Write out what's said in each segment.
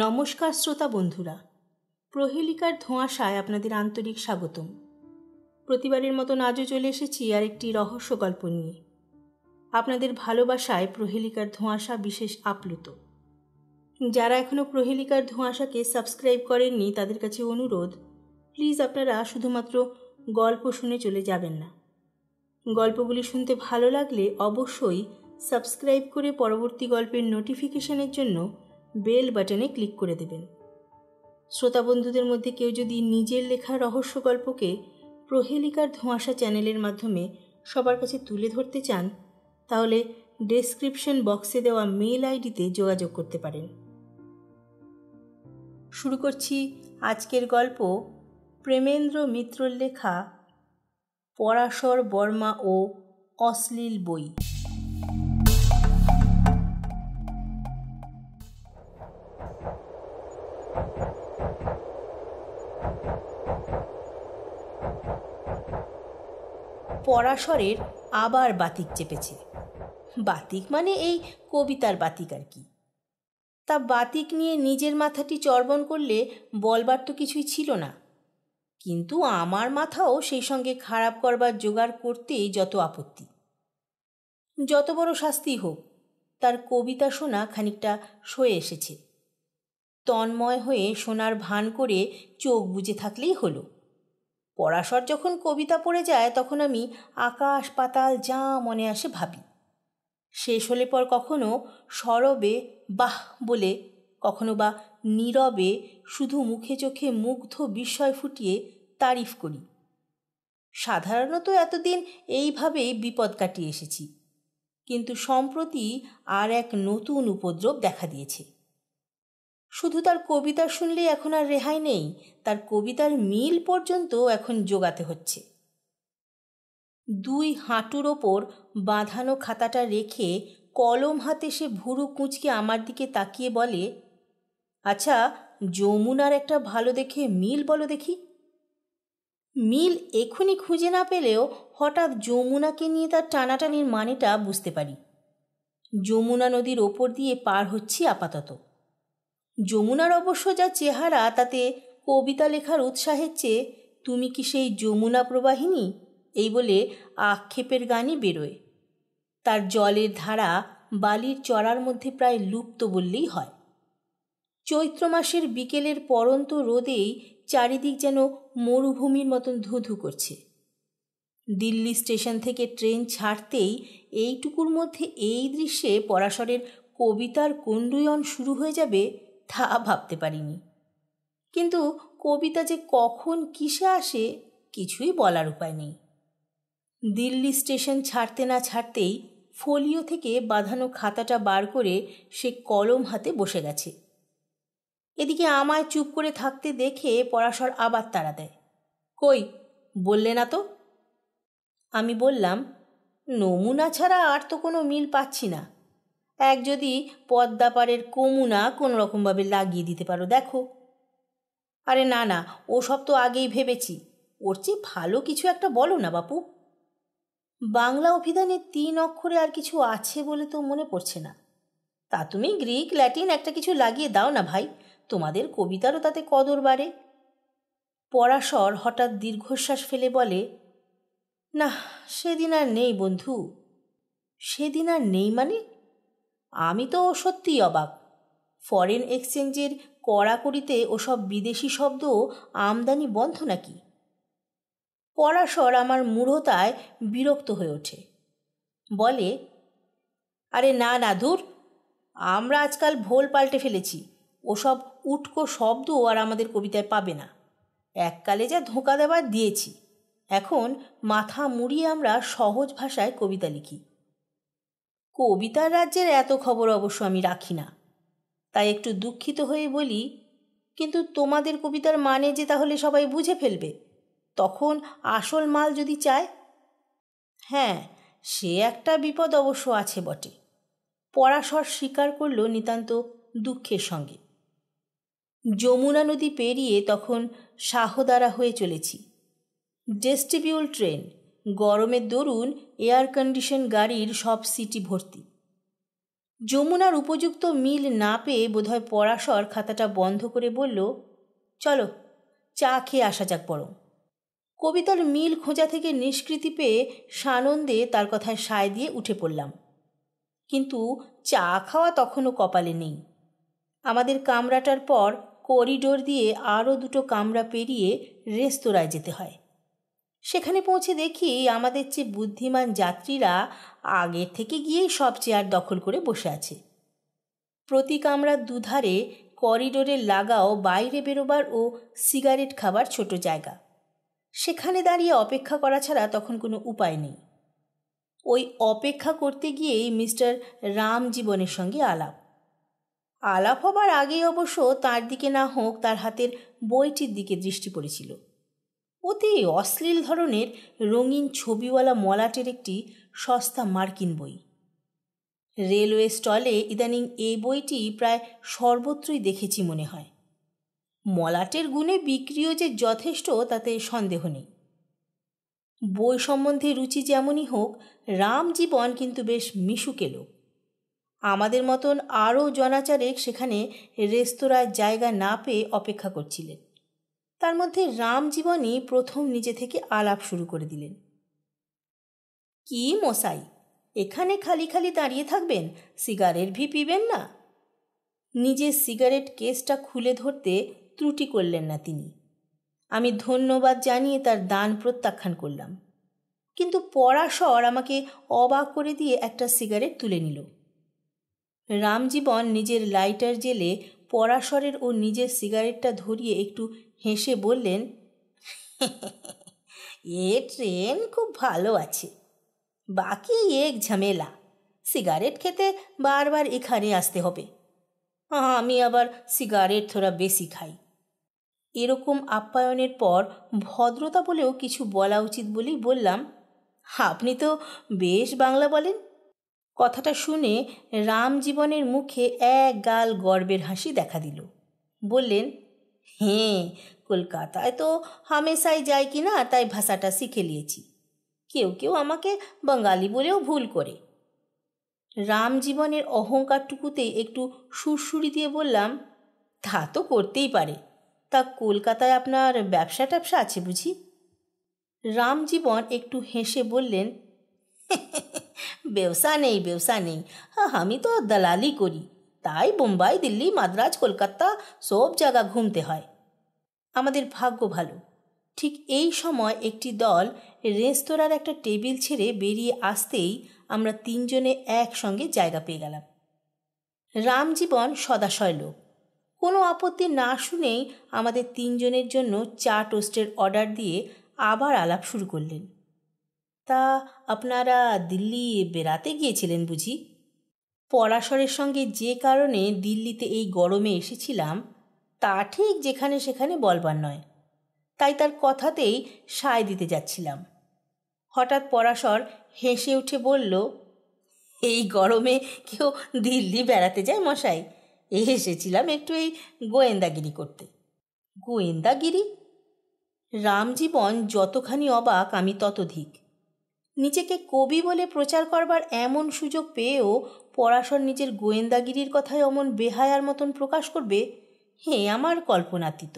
নমস্কার শ্রোতা বন্ধুরা প্রহেলিকার ধোঁয়াশায় আপনাদের আন্তরিক স্বাগতম প্রতিবারের মতন আজও চলে এসেছি আর একটি রহস্য গল্প নিয়ে আপনাদের ভালোবাসায় প্রহেলিকার ধোঁয়াশা বিশেষ আপ্লুত যারা এখনও প্রহেলিকার ধোঁয়াশাকে সাবস্ক্রাইব করেননি তাদের কাছে অনুরোধ প্লিজ আপনারা শুধুমাত্র গল্প শুনে চলে যাবেন না গল্পগুলি শুনতে ভালো লাগলে অবশ্যই সাবস্ক্রাইব করে পরবর্তী গল্পের নোটিফিকেশনের জন্য বেল বাটনে ক্লিক করে দেবেন শ্রোতা বন্ধুদের মধ্যে কেউ যদি নিজের লেখা রহস্য গল্পকে প্রহেলিকার ধোঁয়াশা চ্যানেলের মাধ্যমে সবার কাছে তুলে ধরতে চান তাহলে ডেসক্রিপশন বক্সে দেওয়া মেল আইডিতে যোগাযোগ করতে পারেন শুরু করছি আজকের গল্প প্রেমেন্দ্র মিত্রর লেখা পরাশর বর্মা ও অশ্লীল বই পরাশরের আবার বাতিক চেপেছে বাতিক মানে এই কবিতার বাতিক আর কি তা বাতিক নিয়ে নিজের মাথাটি চর্বণ করলে বলবার তো কিছুই ছিল না কিন্তু আমার মাথাও সেই সঙ্গে খারাপ করবার জোগাড় করতেই যত আপত্তি যত বড় শাস্তি হোক তার কবিতা শোনা খানিকটা সয়ে এসেছে তন্ময় হয়ে সোনার ভান করে চোখ বুঝে থাকলেই হলো পরাশর যখন কবিতা পড়ে যায় তখন আমি আকাশ পাতাল যা মনে আসে ভাবি শেষ হলে পর কখনো সরবে বাহ বলে কখনো বা নীরবে শুধু মুখে চোখে মুগ্ধ বিস্ময় ফুটিয়ে তারিফ করি সাধারণত এতদিন এইভাবেই বিপদ কাটিয়ে এসেছি কিন্তু সম্প্রতি আর এক নতুন উপদ্রব দেখা দিয়েছে শুধু তার কবিতা শুনলেই এখন আর রেহাই নেই তার কবিতার মিল পর্যন্ত এখন জোগাতে হচ্ছে দুই হাঁটুর ওপর বাঁধানো খাতাটা রেখে কলম হাতে সে ভুরু কুঁচকে আমার দিকে তাকিয়ে বলে আচ্ছা যমুনার একটা ভালো দেখে মিল বলো দেখি মিল এখনই খুঁজে না পেলেও হঠাৎ যমুনাকে নিয়ে তার টানাটানির মানেটা বুঝতে পারি যমুনা নদীর ওপর দিয়ে পার হচ্ছি আপাতত যমুনার অবশ্য যা চেহারা তাতে কবিতা লেখার উৎসাহের চেয়ে তুমি কি সেই যমুনা প্রবাহিনী এই বলে আক্ষেপের গানই বেরোয় তার জলের ধারা বালির চড়ার মধ্যে প্রায় লুপ্ত বললেই হয় চৈত্র মাসের বিকেলের পরন্ত রোদেই চারিদিক যেন মরুভূমির মতন ধুধু করছে দিল্লি স্টেশন থেকে ট্রেন ছাড়তেই এইটুকুর মধ্যে এই দৃশ্যে পরাশরের কবিতার কুণ্ডুয়ন শুরু হয়ে যাবে তা ভাবতে পারিনি কিন্তু কবিতা যে কখন কিসে আসে কিছুই বলার উপায় নেই দিল্লি স্টেশন ছাড়তে না ছাড়তেই ফোলিও থেকে বাঁধানো খাতাটা বার করে সে কলম হাতে বসে গেছে এদিকে আমায় চুপ করে থাকতে দেখে পরাশর আবার তাড়া দেয় কই বললে না তো আমি বললাম নমুনা ছাড়া আর তো কোনো মিল পাচ্ছি না এক যদি পদ্মা কমুনা কোনো রকমভাবে লাগিয়ে দিতে পারো দেখো আরে না না ও সব তো আগেই ভেবেছি ওর চেয়ে ভালো কিছু একটা বলো না বাপু বাংলা অভিধানে তিন অক্ষরে আর কিছু আছে বলে তো মনে পড়ছে না তা তুমি গ্রিক ল্যাটিন একটা কিছু লাগিয়ে দাও না ভাই তোমাদের কবিতারও তাতে কদর বাড়ে পরাশর হঠাৎ দীর্ঘশ্বাস ফেলে বলে না সেদিন আর নেই বন্ধু সেদিন আর নেই মানে আমি তো সত্যিই অবাক ফরেন এক্সচেঞ্জের কড়াকড়িতে ওসব বিদেশি শব্দ আমদানি বন্ধ নাকি পরাশর আমার মূঢ়তায় বিরক্ত হয়ে ওঠে বলে আরে না না ধুর আমরা আজকাল ভোল পাল্টে ফেলেছি ওসব উটকো শব্দ আর আমাদের কবিতায় পাবে না এককালে যা ধোঁকা দেওয়া দিয়েছি এখন মাথা মুড়িয়ে আমরা সহজ ভাষায় কবিতা লিখি কবিতার রাজ্যের এত খবর অবশ্য আমি রাখি না তাই একটু দুঃখিত হয়ে বলি কিন্তু তোমাদের কবিতার মানে যে তাহলে সবাই বুঝে ফেলবে তখন আসল মাল যদি চায় হ্যাঁ সে একটা বিপদ অবশ্য আছে বটে পরাশর স্বীকার করল নিতান্ত দুঃখের সঙ্গে যমুনা নদী পেরিয়ে তখন সাহদারা হয়ে চলেছি ডেস্টিবিউল ট্রেন গরমের দরুন এয়ার কন্ডিশন গাড়ির সব সিটি ভর্তি যমুনার উপযুক্ত মিল না পেয়ে বোধহয় পরাশর খাতাটা বন্ধ করে বলল চলো চা খেয়ে আসা যাক বরং কবিতার মিল খোঁজা থেকে নিষ্কৃতি পেয়ে সানন্দে তার কথায় সায় দিয়ে উঠে পড়লাম কিন্তু চা খাওয়া তখনও কপালে নেই আমাদের কামরাটার পর করিডোর দিয়ে আরও দুটো কামরা পেরিয়ে রেস্তোরাঁয় যেতে হয় সেখানে পৌঁছে দেখি আমাদের চেয়ে বুদ্ধিমান যাত্রীরা আগে থেকে গিয়েই সব চেয়ার দখল করে বসে আছে প্রতি কামরার দুধারে করিডোরে লাগাও বাইরে বেরোবার ও সিগারেট খাবার ছোট জায়গা সেখানে দাঁড়িয়ে অপেক্ষা করা ছাড়া তখন কোনো উপায় নেই ওই অপেক্ষা করতে গিয়েই মিস্টার রামজীবনের সঙ্গে আলাপ আলাপ হবার আগেই অবশ্য তার দিকে না হোক তার হাতের বইটির দিকে দৃষ্টি পড়েছিল অতি অশ্লীল ধরনের রঙিন ছবিওয়ালা মলাটের একটি সস্তা মার্কিন বই রেলওয়ে স্টলে ইদানিং এই বইটি প্রায় সর্বত্রই দেখেছি মনে হয় মলাটের গুণে বিক্রিও যে যথেষ্ট তাতে সন্দেহ নেই বই সম্বন্ধে রুচি যেমনই হোক রামজীবন কিন্তু বেশ মিশুকে লোক আমাদের মতন আরও জনাচারেক সেখানে রেস্তোরাঁর জায়গা না পেয়ে অপেক্ষা করছিলেন তার মধ্যে রাম জীবনী প্রথম নিজে থেকে আলাপ শুরু করে দিলেন কি মশাই এখানে খালি খালি দাঁড়িয়ে থাকবেন সিগারেট ভি পিবেন না নিজের সিগারেট কেসটা খুলে ধরতে ত্রুটি করলেন না তিনি আমি ধন্যবাদ জানিয়ে তার দান প্রত্যাখ্যান করলাম কিন্তু পরাশর আমাকে অবাক করে দিয়ে একটা সিগারেট তুলে নিল রামজীবন নিজের লাইটার জেলে পরাশরের ও নিজের সিগারেটটা ধরিয়ে একটু হেসে বললেন এ ট্রেন খুব ভালো আছে বাকি এক ঝামেলা সিগারেট খেতে বারবার এখানে আসতে হবে আমি আবার সিগারেট থোড়া বেশি খাই এরকম আপ্যায়নের পর ভদ্রতা বলেও কিছু বলা উচিত বলেই বললাম আপনি তো বেশ বাংলা বলেন কথাটা শুনে রামজীবনের মুখে এক গাল গর্বের হাসি দেখা দিল বললেন হ্যাঁ কলকাতায় তো হামেশাই যাই কি না তাই ভাষাটা শিখে নিয়েছি কেউ কেউ আমাকে বাঙালি বলেও ভুল করে রামজীবনের অহংকারটুকুতে একটু সুরসুরি দিয়ে বললাম তা তো করতেই পারে তা কলকাতায় আপনার ব্যবসা ট্যাবসা আছে বুঝি রামজীবন একটু হেসে বললেন হ্যাঁ, হ্যাঁ, হ্যাঁ, ব্যবসা নেই ব্যবসা নেই আমি তো দালালি করি তাই বোম্বাই দিল্লি মাদ্রাজ কলকাতা সব জায়গা ঘুমতে হয় আমাদের ভাগ্য ভালো ঠিক এই সময় একটি দল রেস্তোরাঁর একটা টেবিল ছেড়ে বেরিয়ে আসতেই আমরা তিনজনে একসঙ্গে জায়গা পেয়ে গেলাম রামজীবন সদাশয় লোক কোনো আপত্তি না শুনেই আমাদের তিনজনের জন্য চা টোস্টের অর্ডার দিয়ে আবার আলাপ শুরু করলেন তা আপনারা দিল্লি বেড়াতে গিয়েছিলেন বুঝি পরাশরের সঙ্গে যে কারণে দিল্লিতে এই গরমে এসেছিলাম তা ঠিক যেখানে সেখানে বলবার নয় তাই তার কথাতেই সায় দিতে যাচ্ছিলাম হঠাৎ পরাশর হেসে উঠে বলল এই গরমে কেউ দিল্লি বেড়াতে যায় মশাই এসেছিলাম একটু এই গোয়েন্দাগিরি করতে গোয়েন্দাগিরি রামজীবন যতখানি অবাক আমি ততধিক নিজেকে কবি বলে প্রচার করবার এমন সুযোগ পেয়েও পরাশর নিজের গোয়েন্দাগিরির কথায় অমন বেহায়ার মতন প্রকাশ করবে হে আমার কল্পনাতীত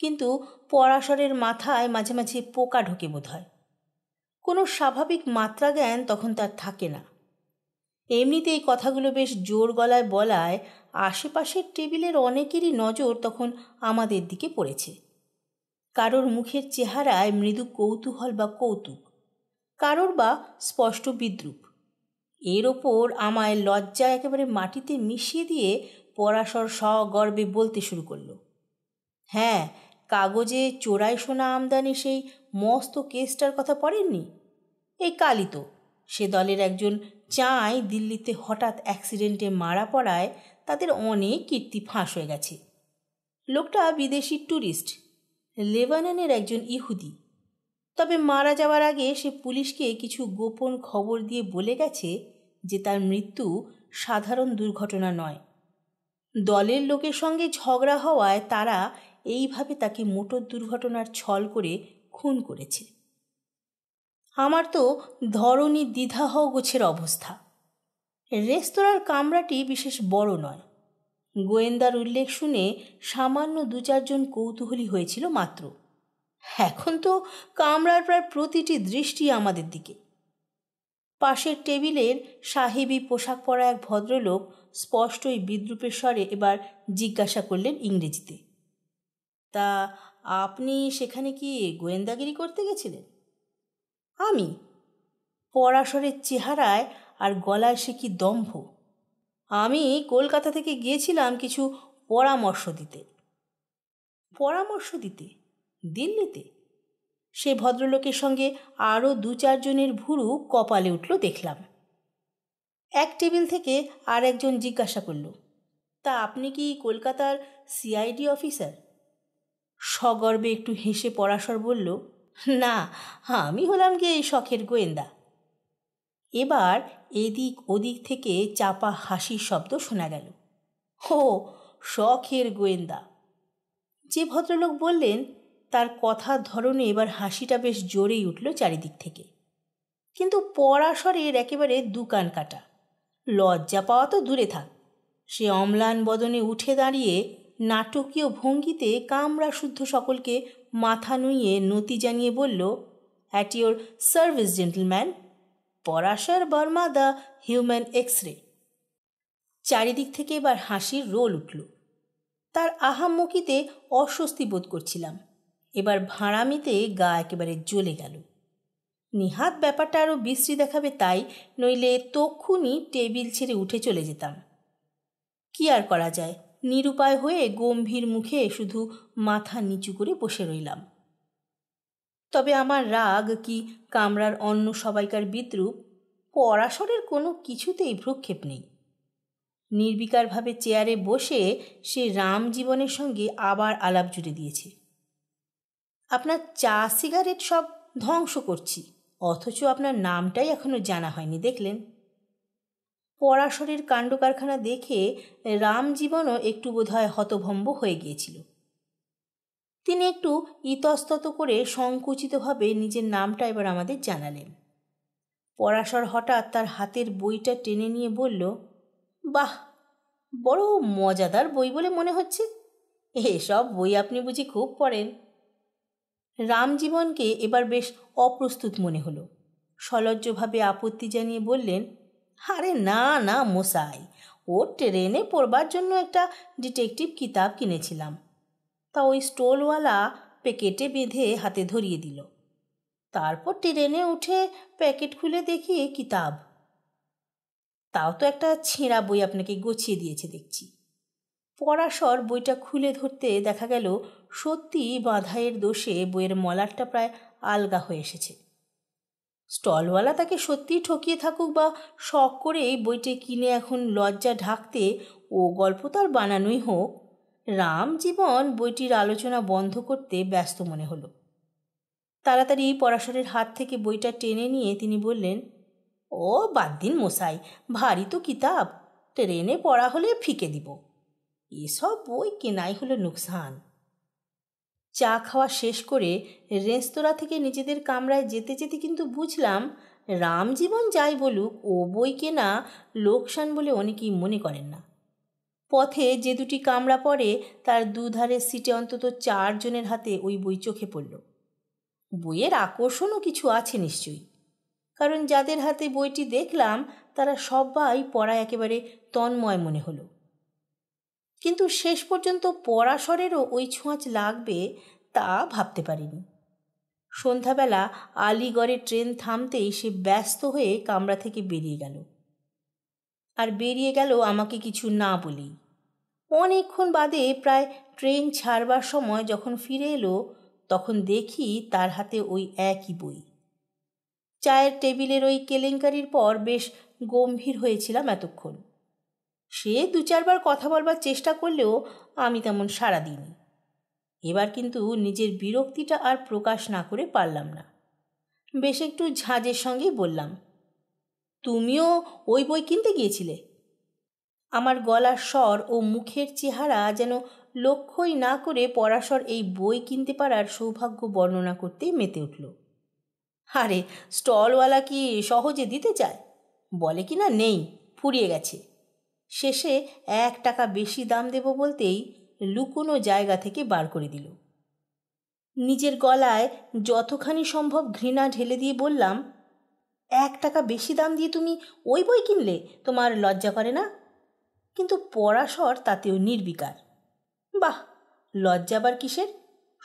কিন্তু পরাশরের মাথায় মাঝে মাঝে পোকা ঢোকে বোধ হয় কোনো স্বাভাবিক মাত্রা জ্ঞান তখন তার থাকে না এমনিতে এই কথাগুলো বেশ জোর গলায় বলায় আশেপাশের টেবিলের অনেকেরই নজর তখন আমাদের দিকে পড়েছে কারোর মুখের চেহারায় মৃদু কৌতূহল বা কৌতুক কারোর বা স্পষ্ট বিদ্রুপ এর ওপর আমায় লজ্জা একেবারে মাটিতে মিশিয়ে দিয়ে পরাশর সগর্বে বলতে শুরু করল হ্যাঁ কাগজে চোরাই সোনা আমদানি সেই মস্ত কেসটার কথা পড়েননি এই কালই তো সে দলের একজন চাঁই দিল্লিতে হঠাৎ অ্যাক্সিডেন্টে মারা পড়ায় তাদের অনেক কীর্তি ফাঁস হয়ে গেছে লোকটা বিদেশি ট্যুরিস্ট লেবাননের একজন ইহুদি তবে মারা যাওয়ার আগে সে পুলিশকে কিছু গোপন খবর দিয়ে বলে গেছে যে তার মৃত্যু সাধারণ দুর্ঘটনা নয় দলের লোকের সঙ্গে ঝগড়া হওয়ায় তারা এইভাবে তাকে মোটর দুর্ঘটনার ছল করে খুন করেছে আমার তো ধরনী দ্বিধাহ গোছের অবস্থা রেস্তোরাঁর কামরাটি বিশেষ বড় নয় গোয়েন্দার উল্লেখ শুনে সামান্য দু চারজন কৌতূহলী হয়েছিল মাত্র এখন তো কামরার প্রায় প্রতিটি দৃষ্টি আমাদের দিকে পাশের টেবিলের সাহেবি পোশাক পরা এক ভদ্রলোক স্পষ্টই বিদ্রুপের স্বরে এবার জিজ্ঞাসা করলেন ইংরেজিতে তা আপনি সেখানে কি গোয়েন্দাগিরি করতে গেছিলেন আমি পরাশরের চেহারায় আর গলায় সে কি দম্ভ আমি কলকাতা থেকে গিয়েছিলাম কিছু পরামর্শ দিতে পরামর্শ দিতে দিল্লিতে সে ভদ্রলোকের সঙ্গে আরও দু চারজনের ভুরু কপালে উঠল দেখলাম এক টেবিল থেকে আর একজন জিজ্ঞাসা করল তা আপনি কি কলকাতার সিআইডি অফিসার সগর্বে একটু হেসে পরাশর বলল না আমি হলাম গিয়ে শখের গোয়েন্দা এবার এদিক ওদিক থেকে চাপা হাসির শব্দ শোনা গেল হো শখের গোয়েন্দা যে ভদ্রলোক বললেন তার কথার ধরনে এবার হাসিটা বেশ জোরেই উঠল চারিদিক থেকে কিন্তু পরাশরের একেবারে দুকান কাটা লজ্জা পাওয়া তো দূরে থাক সে অম্লান বদনে উঠে দাঁড়িয়ে নাটকীয় ভঙ্গিতে কামরা শুদ্ধ সকলকে মাথা নুইয়ে নতি জানিয়ে বলল at your service gentleman Parashar Barma the human X ray চারিদিক থেকে এবার হাসির রোল উঠল তার আহাম্মুকিতে অস্বস্তি বোধ করছিলাম এবার ভাঁড়ামিতে গা একেবারে জ্বলে গেল নিহাত ব্যাপারটা আরও বিশ্রী দেখাবে তাই নইলে তক্ষুনি টেবিল ছেড়ে উঠে চলে যেতাম কি আর করা যায় নিরুপায় হয়ে গম্ভীর মুখে শুধু মাথা নিচু করে বসে রইলাম তবে আমার রাগ কি কামরার অন্য সবাইকার বিদ্রুপ পরাশরের কোনো কিছুতেই ভ্রক্ষেপ নেই নির্বিকারভাবে চেয়ারে বসে সে রাম জীবনের সঙ্গে আবার আলাপ জুড়ে দিয়েছে আপনার চা সিগারেট সব ধ্বংস করছি অথচ আপনার নামটাই এখনো জানা হয়নি দেখলেন পরাশরের কাণ্ড কারখানা দেখে রামজীবনও একটু বোধহয় হতভম্ব হয়ে গিয়েছিল তিনি একটু ইতস্তত করে সংকুচিতভাবে নিজের নামটা এবার আমাদের জানালেন পরাশর হঠাৎ তার হাতের বইটা টেনে নিয়ে বলল বাহ বড় মজাদার বই বলে মনে হচ্ছে এসব বই আপনি বুঝি খুব পড়েন রামজীবনকে এবার বেশ অপ্রস্তুত মনে হলো সলজ্জভাবে আপত্তি জানিয়ে বললেন আরে না না মশাই ও ট্রেনে পড়বার জন্য একটা ডিটেকটিভ কিতাব কিনেছিলাম তা ওই স্টোলওয়ালা প্যাকেটে বেঁধে হাতে ধরিয়ে দিল তারপর ট্রেনে উঠে প্যাকেট খুলে দেখি কিতাব তাও তো একটা ছেঁড়া বই আপনাকে গছিয়ে দিয়েছে দেখছি পরাশর বইটা খুলে ধরতে দেখা গেল সত্যি বাঁধাইয়ের দোষে বইয়ের মলারটা প্রায় আলগা হয়ে এসেছে স্টলওয়ালা তাকে সত্যিই ঠকিয়ে থাকুক বা শখ করেই বইটি কিনে এখন লজ্জা ঢাকতে ও গল্প তার বানানোই হোক রাম জীবন বইটির আলোচনা বন্ধ করতে ব্যস্ত মনে হলো তাড়াতাড়ি পরাশরের হাত থেকে বইটা টেনে নিয়ে তিনি বললেন ও বাদ দিন মশাই ভারী তো কিতাব ট্রেনে পড়া হলে ফিকে দিব এসব বই কেনাই হলো নুকসান চা খাওয়া শেষ করে রেস্তোরাঁ থেকে নিজেদের কামরায় যেতে যেতে কিন্তু বুঝলাম রামজীবন যাই বলুক ও বই কেনা লোকসান বলে অনেকেই মনে করেন না পথে যে দুটি কামরা পড়ে তার দুধারের সিটে অন্তত চারজনের হাতে ওই বই চোখে পড়ল বইয়ের আকর্ষণও কিছু আছে নিশ্চয়ই কারণ যাদের হাতে বইটি দেখলাম তারা সবাই পড়া একেবারে তন্ময় মনে হলো কিন্তু শেষ পর্যন্ত পরাশরেরও ওই ছোঁয়াচ লাগবে তা ভাবতে পারিনি সন্ধ্যাবেলা আলিগড়ে ট্রেন থামতেই সে ব্যস্ত হয়ে কামরা থেকে বেরিয়ে গেল আর বেরিয়ে গেল আমাকে কিছু না বলেই অনেকক্ষণ বাদে প্রায় ট্রেন ছাড়বার সময় যখন ফিরে এলো তখন দেখি তার হাতে ওই একই বই চায়ের টেবিলের ওই কেলেঙ্কারির পর বেশ গম্ভীর হয়েছিলাম এতক্ষণ সে দু চারবার কথা বলবার চেষ্টা করলেও আমি তেমন সাড়া দিইনি এবার কিন্তু নিজের বিরক্তিটা আর প্রকাশ না করে পারলাম না বেশ একটু ঝাঁজের সঙ্গেই বললাম তুমিও ওই বই কিনতে গিয়েছিলে আমার গলার স্বর ও মুখের চেহারা যেন লক্ষ্যই না করে পরাশর এই বই কিনতে পারার সৌভাগ্য বর্ণনা করতেই মেতে উঠল আরে স্টলওয়ালা কি সহজে দিতে চায় বলে কি না নেই ফুরিয়ে গেছে শেষে এক টাকা বেশি দাম দেব বলতেই লুকোনো জায়গা থেকে বার করে দিল নিজের গলায় যতখানি সম্ভব ঘৃণা ঢেলে দিয়ে বললাম এক টাকা বেশি দাম দিয়ে তুমি ওই বই কিনলে তোমার লজ্জা করে না কিন্তু পড়াশর তাতেও নির্বিকার বাহ লজ্জা আবার কিসের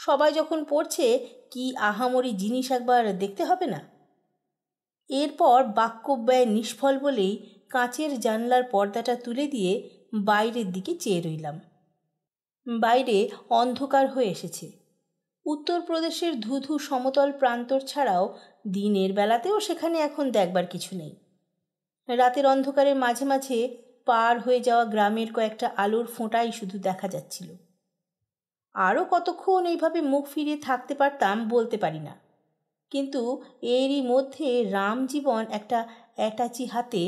সবাই যখন পড়ছে কি আহামরি জিনিস একবার দেখতে হবে না এরপর বাক্য ব্যয় নিষ্ফল বলেই কাঁচের জানলার পর্দাটা তুলে দিয়ে বাইরের দিকে চেয়ে রইলাম বাইরে অন্ধকার হয়ে এসেছে উত্তরপ্রদেশের ধুধু সমতল প্রান্তর ছাড়াও দিনের বেলাতেও সেখানে এখন দেখবার কিছু নেই রাতের অন্ধকারে মাঝে মাঝে পার হয়ে যাওয়া গ্রামের কয়েকটা আলোর ফোঁটাই শুধু দেখা যাচ্ছিল আরও কতক্ষণ এইভাবে মুখ ফিরিয়ে থাকতে পারতাম বলতে পারি না কিন্তু এরই মধ্যে রামজীবন একটা অ্যাটাচি হাতে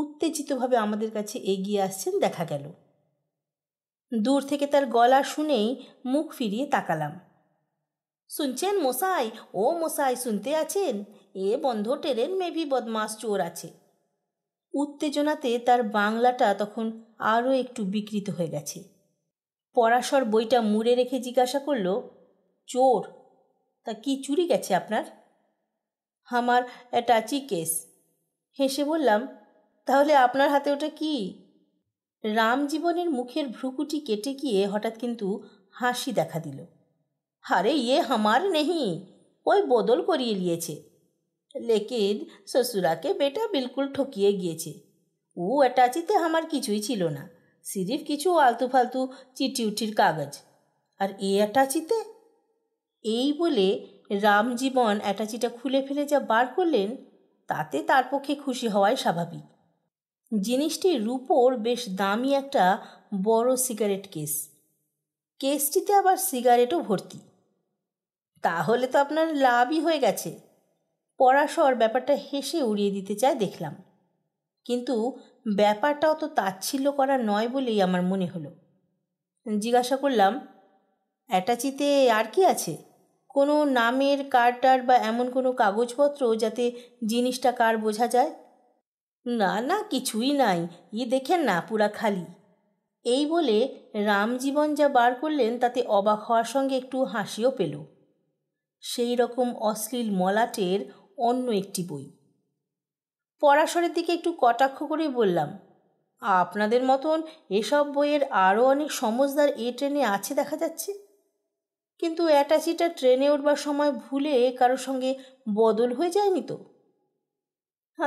উত্তেজিতভাবে আমাদের কাছে এগিয়ে আসছেন দেখা গেল দূর থেকে তার গলা শুনেই মুখ ফিরিয়ে তাকালাম শুনছেন মশাই ও মশাই শুনতে আছেন এ বন্ধ টেরেন মেভি বদমাস চোর আছে উত্তেজনাতে তার বাংলাটা তখন আরও একটু বিকৃত হয়ে গেছে পরাশর বইটা মুড়ে রেখে জিজ্ঞাসা করল চোর তা কি চুরি গেছে আপনার আমার অ্যাটাচি কেস হেসে বললাম তাহলে আপনার হাতে ওটা কি রামজীবনের মুখের ভ্রুকুটি কেটে গিয়ে হঠাৎ কিন্তু হাসি দেখা দিল হারে ইয়ে হামার নেহি ওই বদল করিয়ে নিয়েছে লেকিন শ্বশুরাকে বেটা বিলকুল ঠকিয়ে গিয়েছে ও অ্যাটাচিতে আমার কিছুই ছিল না সিরিফ কিছু আলতু ফালতু চিঠি উঠির কাগজ আর এ অ্যাটাচিতে এই বলে রামজীবন অ্যাটাচিটা খুলে ফেলে যা বার করলেন তাতে তার পক্ষে খুশি হওয়াই স্বাভাবিক জিনিসটির রূপোর বেশ দামি একটা বড় সিগারেট কেস কেসটিতে আবার সিগারেটও ভর্তি তাহলে তো আপনার লাভই হয়ে গেছে পড়াশোর ব্যাপারটা হেসে উড়িয়ে দিতে চায় দেখলাম কিন্তু ব্যাপারটা অত তাচ্ছিল্য করা নয় বলেই আমার মনে হলো জিজ্ঞাসা করলাম অ্যাটাচিতে আর কি আছে কোনো নামের কার্ড বা এমন কোনো কাগজপত্র যাতে জিনিসটা কার বোঝা যায় না না কিছুই নাই ই ইয়ে দেখেন না পুরা খালি এই বলে রামজীবন যা বার করলেন তাতে অবাক হওয়ার সঙ্গে একটু হাসিও পেল সেই রকম অশ্লীল মলাটের অন্য একটি বই পরাশরের দিকে একটু কটাক্ষ করে বললাম আপনাদের মতন এসব বইয়ের আরও অনেক সমজদার এ ট্রেনে আছে দেখা যাচ্ছে কিন্তু অ্যাটাচিটা ট্রেনে উঠবার সময় ভুলে কারোর সঙ্গে বদল হয়ে যায়নি তো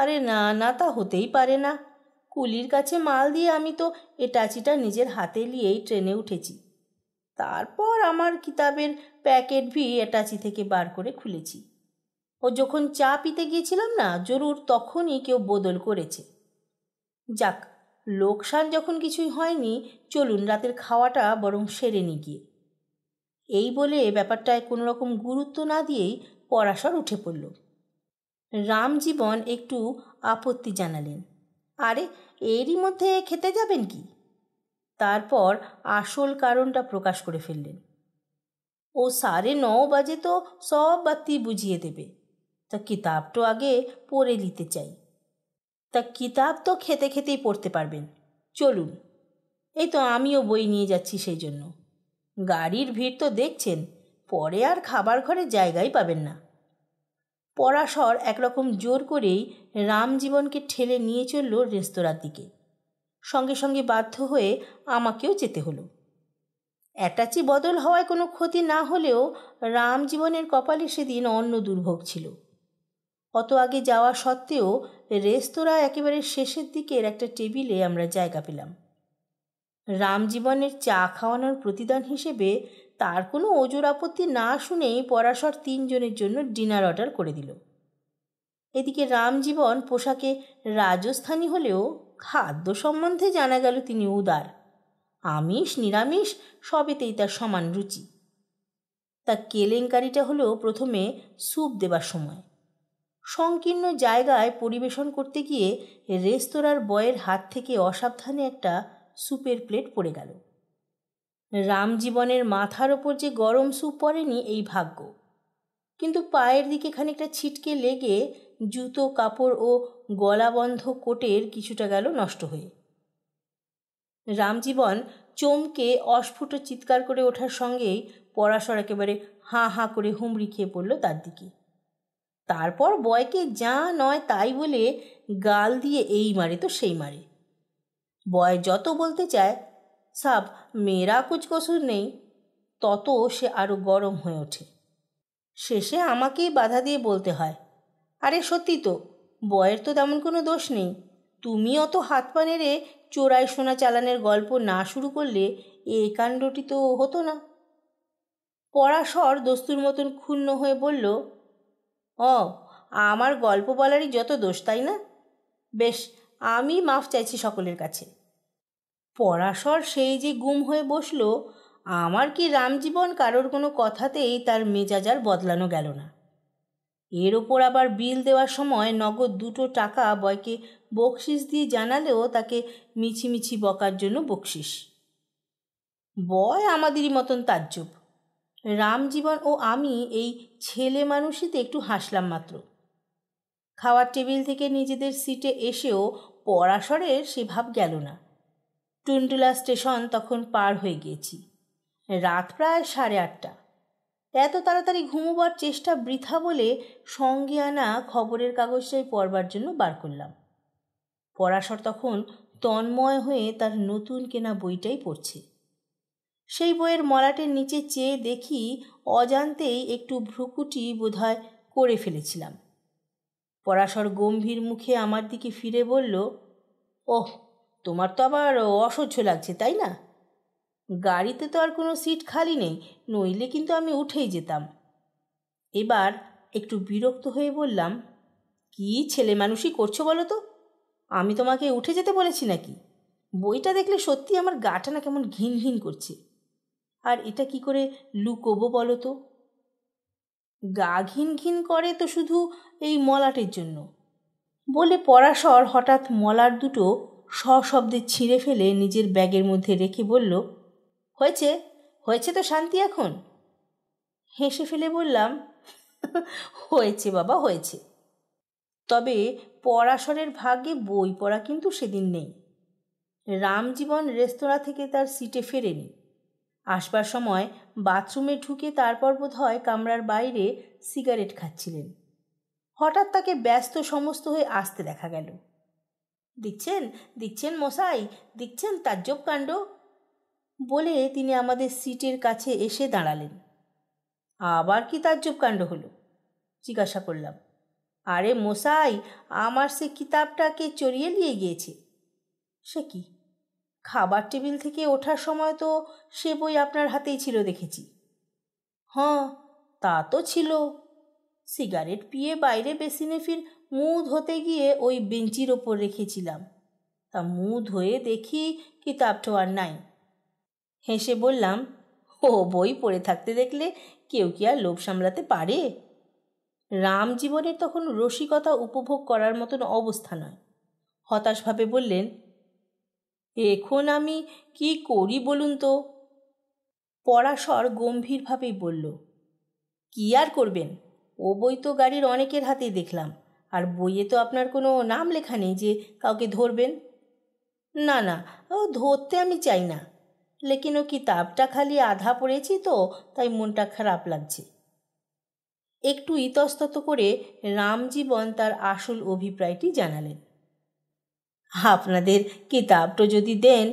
আরে না না তা হতেই পারে না কুলির কাছে মাল দিয়ে আমি তো এ টাচিটা নিজের হাতে নিয়েই ট্রেনে উঠেছি তারপর আমার কিতাবের প্যাকেট ভি অ্যাটাচি থেকে বার করে খুলেছি ও যখন চা পিতে গিয়েছিলাম না জরুর তখনই কেউ বদল করেছে যাক লোকসান যখন কিছুই হয়নি চলুন রাতের খাওয়াটা বরং সেরে নি গিয়ে এই বলে ব্যাপারটায় কোনো রকম গুরুত্ব না দিয়েই পরাশর উঠে পড়ল রামজীবন একটু আপত্তি জানালেন আরে এরই মধ্যে খেতে যাবেন কি তারপর আসল কারণটা প্রকাশ করে ফেললেন ও সাড়ে ন বাজে তো সব বাতি বুঝিয়ে দেবে তা কিতাব তো আগে পড়ে নিতে চাই তা কিতাব তো খেতে খেতেই পড়তে পারবেন চলুন এই তো আমিও বই নিয়ে যাচ্ছি সেই জন্য গাড়ির ভিড় তো দেখছেন পরে আর খাবার ঘরে জায়গাই পাবেন না পরাশর একরকম জোর করেই রামজীবনকে ঠেলে নিয়ে চলল রেস্তোরাঁর দিকে সঙ্গে সঙ্গে বাধ্য হয়ে আমাকেও যেতে হলো অ্যাটাচি বদল হওয়ায় কোনো ক্ষতি না হলেও রামজীবনের কপালে সেদিন অন্য দুর্ভোগ ছিল অত আগে যাওয়া সত্ত্বেও রেস্তোরাঁ একেবারে শেষের দিকের একটা টেবিলে আমরা জায়গা পেলাম রামজীবনের চা খাওয়ানোর প্রতিদান হিসেবে তার কোনো অজুর আপত্তি না শুনেই পরাশর তিনজনের জন্য ডিনার অর্ডার করে দিল এদিকে রামজীবন পোশাকে রাজস্থানী হলেও খাদ্য সম্বন্ধে জানা গেল তিনি উদার আমিষ নিরামিষ সবেতেই তার সমান রুচি তা কেলেঙ্কারিটা হলো প্রথমে স্যুপ দেবার সময় সংকীর্ণ জায়গায় পরিবেশন করতে গিয়ে রেস্তোরাঁর বয়ের হাত থেকে অসাবধানে একটা স্যুপের প্লেট পড়ে গেল রামজীবনের মাথার ওপর যে গরম স্যুপ পড়েনি এই ভাগ্য কিন্তু পায়ের দিকে খানিকটা ছিটকে লেগে জুতো কাপড় ও গলাবন্ধ কোটের কিছুটা গেল নষ্ট হয়ে রামজীবন চমকে অস্ফুট চিৎকার করে ওঠার সঙ্গেই পরাশর একেবারে হাঁ হাঁ করে হুমড়ি খেয়ে পড়ল তার দিকে তারপর বয়কে যা নয় তাই বলে গাল দিয়ে এই মারে তো সেই মারে বয় যত বলতে চায় সাব মেয়েরা কুচ কসুর নেই তত সে আরও গরম হয়ে ওঠে শেষে আমাকেই বাধা দিয়ে বলতে হয় আরে সত্যি তো বয়ের তো তেমন কোনো দোষ নেই তুমি অত হাত পা নেড়ে চোরাই সোনা চালানের গল্প না শুরু করলে এ কাণ্ডটি তো হতো না পরাশর দস্তুর মতন ক্ষুণ্ণ হয়ে বলল অ আমার গল্প বলারই যত দোষ তাই না বেশ আমি মাফ চাইছি সকলের কাছে পরাশর সেই যে গুম হয়ে বসল আমার কি রামজীবন কারোর কোনো কথাতেই তার মেজাজ আর বদলানো গেল না এর ওপর আবার বিল দেওয়ার সময় নগদ দুটো টাকা বয়কে বকশিস দিয়ে জানালেও তাকে মিছিমিছি বকার জন্য বকশিস বয় আমাদেরই মতন তাজ্জব রামজীবন ও আমি এই ছেলে মানুষিতে একটু হাসলাম মাত্র খাওয়ার টেবিল থেকে নিজেদের সিটে এসেও পরাশরের সে ভাব গেল না টুনটুলা স্টেশন তখন পার হয়ে গিয়েছি রাত প্রায় সাড়ে আটটা এত তাড়াতাড়ি ঘুমোবার চেষ্টা বৃথা বলে সঙ্গে আনা খবরের কাগজটাই পড়বার জন্য বার করলাম পরাশর তখন তন্ময় হয়ে তার নতুন কেনা বইটাই পড়ছে সেই বইয়ের মলাটের নিচে চেয়ে দেখি অজান্তেই একটু ভ্রুকুটি বোধহয় করে ফেলেছিলাম পরাশর গম্ভীর মুখে আমার দিকে ফিরে বলল ওহ তোমার তো আবার অসহ্য লাগছে তাই না গাড়িতে তো আর কোনো সিট খালি নেই নইলে কিন্তু আমি উঠেই যেতাম এবার একটু বিরক্ত হয়ে বললাম কি ছেলে মানুষই করছো বলো তো আমি তোমাকে উঠে যেতে বলেছি নাকি বইটা দেখলে সত্যি আমার গাটা না কেমন ঘিন ঘিন করছে আর এটা কি করে লুকোবো বলো তো গা ঘিন ঘিন করে তো শুধু এই মলাটের জন্য বলে পরাশর হঠাৎ মলার দুটো সশব্দে ছিঁড়ে ফেলে নিজের ব্যাগের মধ্যে রেখে বলল হয়েছে হয়েছে তো শান্তি এখন হেসে ফেলে বললাম হয়েছে বাবা হয়েছে তবে পরাশরের ভাগে বই পড়া কিন্তু সেদিন নেই রামজীবন রেস্তোরাঁ থেকে তার সিটে ফেরেনি আসবার সময় বাথরুমে ঢুকে তারপর বোধ হয় কামরার বাইরে সিগারেট খাচ্ছিলেন হঠাৎ তাকে ব্যস্ত সমস্ত হয়ে আসতে দেখা গেল দিচ্ছেন দিচ্ছেন মশাই দিচ্ছেন তাজ্জব কাণ্ড বলে তিনি আমাদের সিটের কাছে এসে দাঁড়ালেন আবার কি তাজ্জব কাণ্ড হলো জিজ্ঞাসা করলাম আরে মশাই আমার সে কিতাবটাকে চড়িয়ে নিয়ে গিয়েছে সে কি খাবার টেবিল থেকে ওঠার সময় তো সে বই আপনার হাতেই ছিল দেখেছি হ্যাঁ তা তো ছিল সিগারেট পিয়ে বাইরে বেসিনে ফির মুখ ধোতে গিয়ে ওই বেঞ্চির ওপর রেখেছিলাম তা মুখ ধুয়ে দেখি কিতাবটা আর নাই হেসে বললাম ও বই পড়ে থাকতে দেখলে কেউ কি আর লোভ সামলাতে পারে রামজীবনের তখন রসিকতা উপভোগ করার মতন অবস্থা নয় হতাশভাবে বললেন এখন আমি কি করি বলুন তো পরাশর গম্ভীরভাবেই বলল কি আর করবেন ও বই তো গাড়ির অনেকের হাতেই দেখলাম আর বইয়ে তো আপনার কোনো নাম লেখা নেই যে কাউকে ধরবেন না না ও ধরতে আমি চাই না লেকিন ও কিতাবটা খালি আধা পড়েছি তো তাই মনটা খারাপ লাগছে একটু ইতস্তত করে রামজীবন তার আসল অভিপ্রায়টি জানালেন আপনাদের কিতাবটা যদি দেন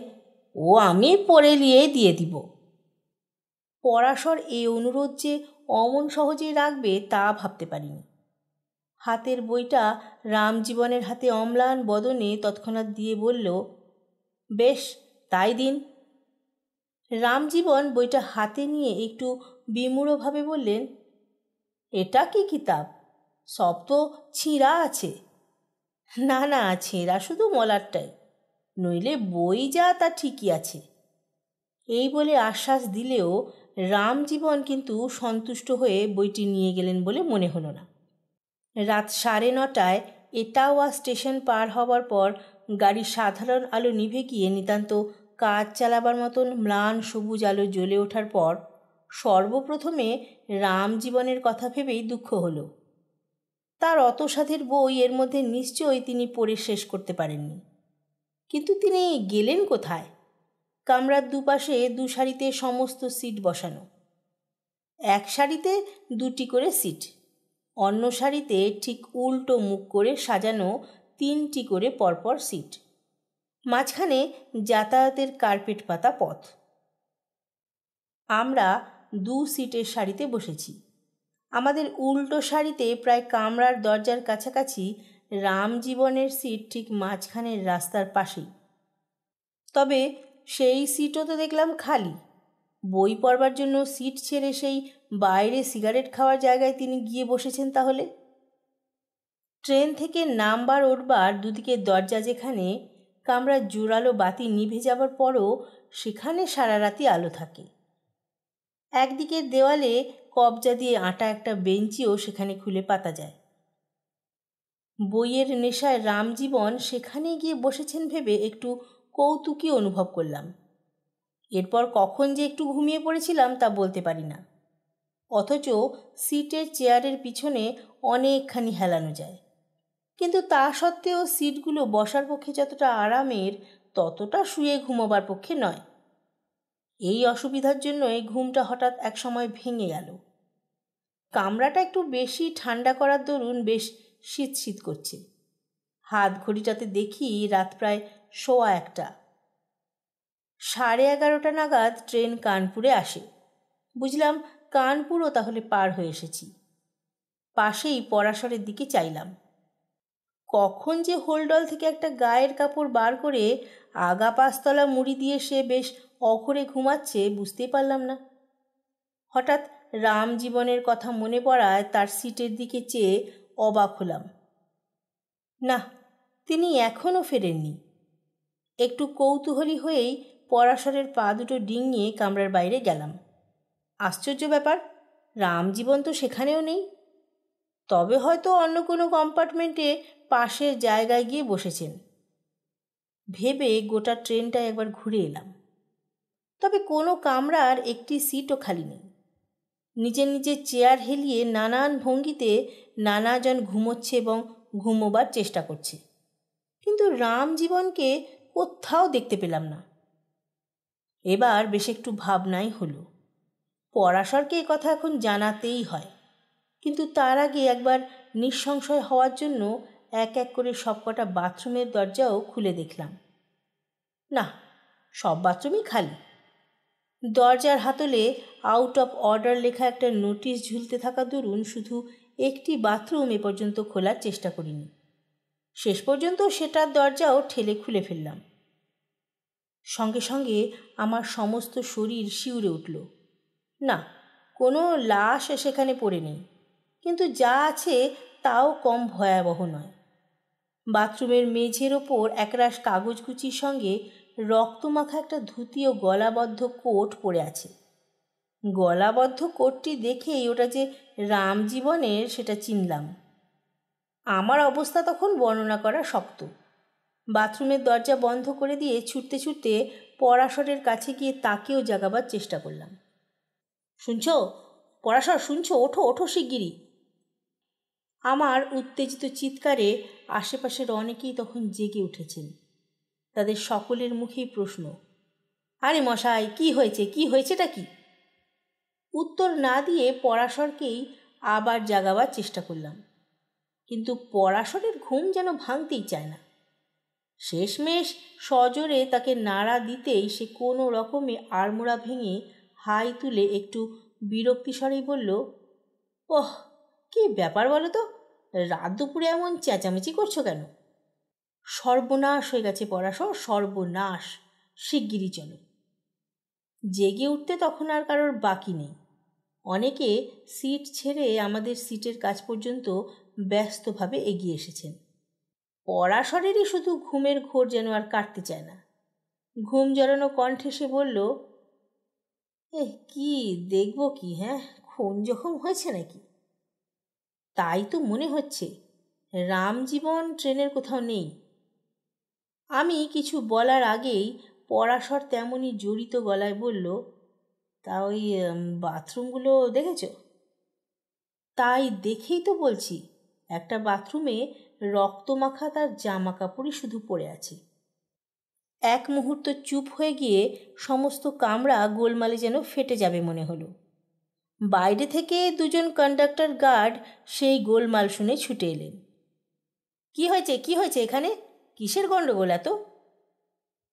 ও আমি পড়ে নিয়ে দিয়ে দিব পরাশর এই অনুরোধ যে অমন সহজেই রাখবে তা ভাবতে পারিনি হাতের বইটা রামজীবনের হাতে অম্লান বদনে তৎক্ষণাৎ দিয়ে বলল বেশ তাই দিন রামজীবন বইটা হাতে নিয়ে একটু বিমূঢ়ভাবে বললেন এটা কি কিতাব সব তো ছিঁড়া আছে না না ছেঁড়া শুধু মলারটাই নইলে বই যা তা ঠিকই আছে এই বলে আশ্বাস দিলেও রামজীবন কিন্তু সন্তুষ্ট হয়ে বইটি নিয়ে গেলেন বলে মনে হলো না রাত সাড়ে নটায় এটাওয়া স্টেশন পার হওয়ার পর গাড়ির সাধারণ আলো নিভে গিয়ে নিতান্ত কাজ চালাবার মতন ম্লান সবুজ আলো জ্বলে ওঠার পর সর্বপ্রথমে রাম জীবনের কথা ভেবেই দুঃখ হলো তার অত সাধের বই এর মধ্যে নিশ্চয়ই তিনি পড়ে শেষ করতে পারেননি কিন্তু তিনি গেলেন কোথায় কামরার দুপাশে দু সারিতে সমস্ত সিট বসানো এক সারিতে দুটি করে সিট অন্য সারিতে ঠিক উল্টো মুখ করে সাজানো তিনটি করে পরপর সিট মাঝখানে যাতায়াতের কার্পেট পাতা পথ আমরা দু সিটের সারিতে বসেছি আমাদের উল্টো সারিতে প্রায় কামরার দরজার কাছাকাছি রামজীবনের সিট ঠিক মাঝখানের রাস্তার পাশেই তবে সেই সিটও তো দেখলাম খালি বই পড়বার জন্য সিট ছেড়ে সেই বাইরে সিগারেট খাওয়ার জায়গায় তিনি গিয়ে বসেছেন তাহলে ট্রেন থেকে নামবার ওঠবার দুদিকে দরজা যেখানে কামরা জোরালো বাতি নিভে যাবার পরও সেখানে সারা রাতি আলো থাকে একদিকের দেওয়ালে কবজা দিয়ে আটা একটা বেঞ্চিও সেখানে খুলে পাতা যায় বইয়ের নেশায় রামজীবন সেখানে গিয়ে বসেছেন ভেবে একটু কৌতুকী অনুভব করলাম এরপর কখন যে একটু ঘুমিয়ে পড়েছিলাম তা বলতে পারি না অথচ সিটের চেয়ারের পিছনে অনেকখানি হেলানো যায় কিন্তু তা সত্ত্বেও সিটগুলো বসার পক্ষে যতটা আরামের ততটা শুয়ে ঘুমোবার পক্ষে নয় এই অসুবিধার জন্যই ঘুমটা হঠাৎ এক সময় ভেঙে গেল কামরাটা একটু বেশি ঠান্ডা করার দরুন বেশ শীত শীত করছে হাত ঘড়িটাতে দেখি রাত প্রায় শোয়া একটা সাড়ে এগারোটা নাগাদ ট্রেন কানপুরে আসে বুঝলাম কানপুরও তাহলে পার হয়ে এসেছি পাশেই পরাশরের দিকে চাইলাম কখন যে হোলডল থেকে একটা গায়ের কাপড় বার করে আগা পাঁচতলা মুড়ি দিয়ে সে বেশ অঘরে ঘুমাচ্ছে বুঝতেই পারলাম না হঠাৎ রামজীবনের কথা মনে পড়ায় তার সিটের দিকে চেয়ে অবাক হলাম না তিনি এখনও ফেরেননি একটু কৌতূহলী হয়েই পরাশরের পা দুটো ডিঙিয়ে কামরার বাইরে গেলাম আশ্চর্য ব্যাপার রামজীবন তো সেখানেও নেই তবে হয়তো অন্য কোনো কম্পার্টমেন্টে পাশের জায়গায় গিয়ে বসেছেন ভেবে গোটা ট্রেনটা একবার ঘুরে এলাম তবে কোনো কামরার একটি সিটও খালি নেই নিজের নিজের চেয়ার হেলিয়ে নানান ভঙ্গিতে নানাজন ঘুমোচ্ছে এবং ঘুমোবার চেষ্টা করছে কিন্তু রামজীবনকে কোথাও দেখতে পেলাম না এবার বেশ একটু ভাবনাই হলো পরাশরকে এ কথা এখন জানাতেই হয় কিন্তু তার আগে একবার নিঃসংশয় হওয়ার জন্য এক এক করে সবকটা বাথরুমের দরজাও খুলে দেখলাম না সব বাথরুমই খালি দরজার হাতলে আউট অফ অর্ডার লেখা একটা নোটিশ ঝুলতে থাকা দরুন শুধু একটি বাথরুম এ পর্যন্ত খোলার চেষ্টা করিনি শেষ পর্যন্ত সেটার দরজাও ঠেলে খুলে ফেললাম সঙ্গে সঙ্গে আমার সমস্ত শরীর শিউরে উঠল না কোনো লাশ সেখানে পড়ে নেই কিন্তু যা আছে তাও কম ভয়াবহ নয় বাথরুমের মেঝের ওপর একরাশ কাগজকুচির সঙ্গে রক্তমাখা একটা ধুতি ও গলাবদ্ধ কোট পড়ে আছে গলাবদ্ধ কোটটি দেখেই ওটা যে রামজীবনের সেটা চিনলাম আমার অবস্থা তখন বর্ণনা করা শক্ত বাথরুমের দরজা বন্ধ করে দিয়ে ছুটতে ছুটতে পরাশরের কাছে গিয়ে তাকেও জাগাবার চেষ্টা করলাম শুনছ পরাশর শুনছো ওঠো ওঠো শিগগিরি আমার উত্তেজিত চিৎকারে আশেপাশের অনেকেই তখন জেগে উঠেছেন তাদের সকলের মুখেই প্রশ্ন আরে মশাই কি হয়েছে কি হয়েছেটা কি উত্তর না দিয়ে পরাশরকেই আবার জাগাবার চেষ্টা করলাম কিন্তু পরাশরের ঘুম যেন ভাঙতেই চায় না শেষমেশ সজোরে তাকে নাড়া দিতেই সে কোনো রকমে আড়মোড়া ভেঙে হাই তুলে একটু বিরক্তি স্বরেই বলল ওহ কি ব্যাপার বলো তো রাত দুপুরে এমন চেঁচামেচি করছো কেন সর্বনাশ হয়ে গেছে পড়াশো সর্বনাশ শিগগিরই চলো জেগে উঠতে তখন আর কারোর বাকি নেই অনেকে সিট ছেড়ে আমাদের সিটের কাজ পর্যন্ত ব্যস্তভাবে এগিয়ে এসেছেন পরাশরেরই শুধু ঘুমের ঘোর যেন আর কাটতে চায় না ঘুম জড়ানো কণ্ঠে সে বলল এ কি দেখব কি হ্যাঁ খুন জখম হয়েছে নাকি তাই তো মনে হচ্ছে রামজীবন ট্রেনের কোথাও নেই আমি কিছু বলার আগেই পরাশর তেমনই জড়িত গলায় বলল তা ওই বাথরুমগুলো দেখেছ তাই দেখেই তো বলছি একটা বাথরুমে রক্তমাখা তার জামা কাপড়ই শুধু পরে আছে এক মুহূর্ত চুপ হয়ে গিয়ে সমস্ত কামরা গোলমালে যেন ফেটে যাবে মনে হলো বাইরে থেকে দুজন কন্ডাক্টর গার্ড সেই গোলমাল শুনে ছুটে এলেন কি হয়েছে কি হয়েছে এখানে কিসের গণ্ডগোল এত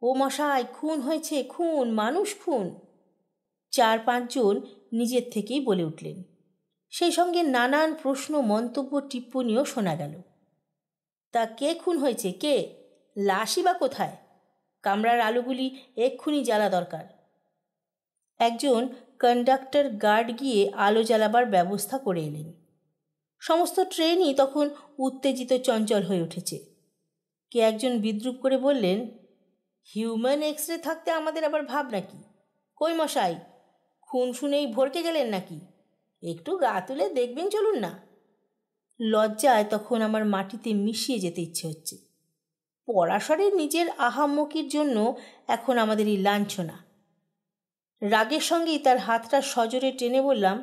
ও মশাই খুন হয়েছে খুন মানুষ খুন চার পাঁচজন নিজের থেকেই বলে উঠলেন সেই সঙ্গে নানান প্রশ্ন মন্তব্য টিপ্পণীও শোনা গেল তা কে খুন হয়েছে কে লাশই বা কোথায় কামরার আলোগুলি এক্ষুনি জ্বালা দরকার একজন কন্ডাক্টর গার্ড গিয়ে আলো জ্বালাবার ব্যবস্থা করে এলেন সমস্ত ট্রেনই তখন উত্তেজিত চঞ্চল হয়ে উঠেছে কে একজন বিদ্রুপ করে বললেন হিউম্যান এক্স রে থাকতে আমাদের আবার ভাব নাকি কই মশাই খুন শুনেই ভরকে গেলেন নাকি একটু গা তুলে দেখবেন চলুন না লজ্জায় তখন আমার মাটিতে মিশিয়ে যেতে ইচ্ছে হচ্ছে পরাশরের নিজের আহামকির জন্য এখন আমাদের এই লাঞ্ছনা রাগের সঙ্গেই তার হাতটা সজোরে টেনে বললাম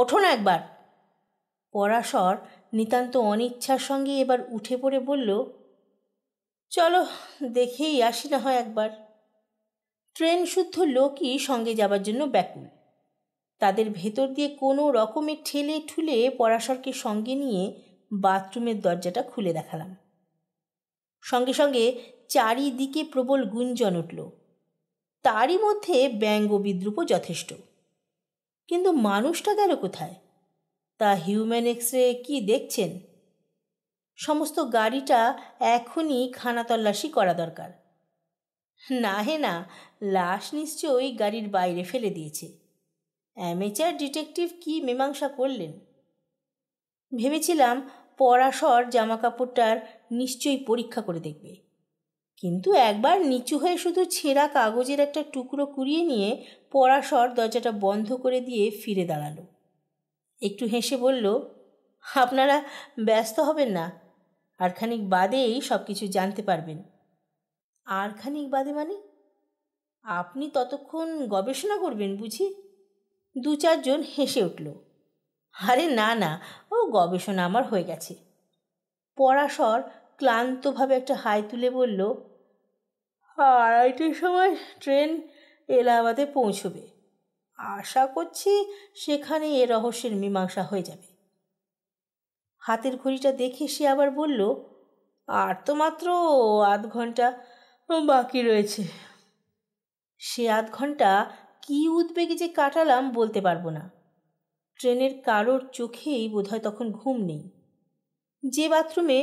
ওঠো না একবার পরাশর নিতান্ত অনিচ্ছার সঙ্গে এবার উঠে পড়ে বলল চলো দেখেই আসি না হয় একবার ট্রেন শুদ্ধ লোকই সঙ্গে যাবার জন্য ব্যাকুল তাদের ভেতর দিয়ে কোনো রকমে ঠেলে ঠুলে পরাশরকে সঙ্গে নিয়ে বাথরুমের দরজাটা খুলে দেখালাম সঙ্গে সঙ্গে চারিদিকে প্রবল গুঞ্জন উঠল তারই মধ্যে ব্যঙ্গ বিদ্রুপও যথেষ্ট কিন্তু মানুষটা গেল কোথায় তা হিউম্যান এক্সরে কি কী দেখছেন সমস্ত গাড়িটা এখনই খানা তল্লাশি করা দরকার না হে না লাশ নিশ্চয়ই গাড়ির বাইরে ফেলে দিয়েছে অ্যামেচার ডিটেকটিভ কি মীমাংসা করলেন ভেবেছিলাম পরাশর জামাকাপড়টার নিশ্চয়ই পরীক্ষা করে দেখবে কিন্তু একবার নিচু হয়ে শুধু ছেঁড়া কাগজের একটা টুকরো কুড়িয়ে নিয়ে পরাশর দরজাটা বন্ধ করে দিয়ে ফিরে দাঁড়ালো একটু হেসে বলল আপনারা ব্যস্ত হবেন না আর খানিক বাদেই সব কিছু জানতে পারবেন আর খানিক বাদে মানে আপনি ততক্ষণ গবেষণা করবেন বুঝি দু চারজন হেসে উঠল আরে না না ও গবেষণা আমার হয়ে গেছে পরাশর ক্লান্তভাবে একটা হাই তুলে বলল আড়াইটের সময় ট্রেন এলাহাবাদে পৌঁছবে আশা করছি সেখানে এ রহস্যের মীমাংসা হয়ে যাবে হাতের ঘড়িটা দেখে সে আবার বলল আর তো মাত্র আধ ঘন্টা বাকি রয়েছে সে আধ ঘন্টা কি উদ্বেগে যে কাটালাম বলতে পারবো না ট্রেনের কারোর চোখেই বোধহয় তখন ঘুম নেই যে বাথরুমে